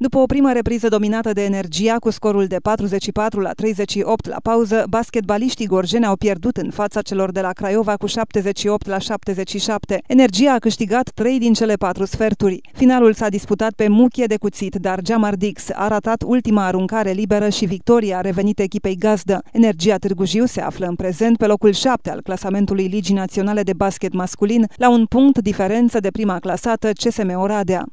După o primă repriză dominată de energia cu scorul de 44 la 38 la pauză, basketbaliștii gorjeni au pierdut în fața celor de la Craiova cu 78 la 77. Energia a câștigat 3 din cele 4 sferturi. Finalul s-a disputat pe muchie de cuțit, dar Jamar Dix a ratat ultima aruncare liberă și victoria a revenit echipei gazdă. Energia Târgu Jiu se află în prezent pe locul 7 al clasamentului Ligii Naționale de Basket Masculin, la un punct diferență de prima clasată CSM Oradea.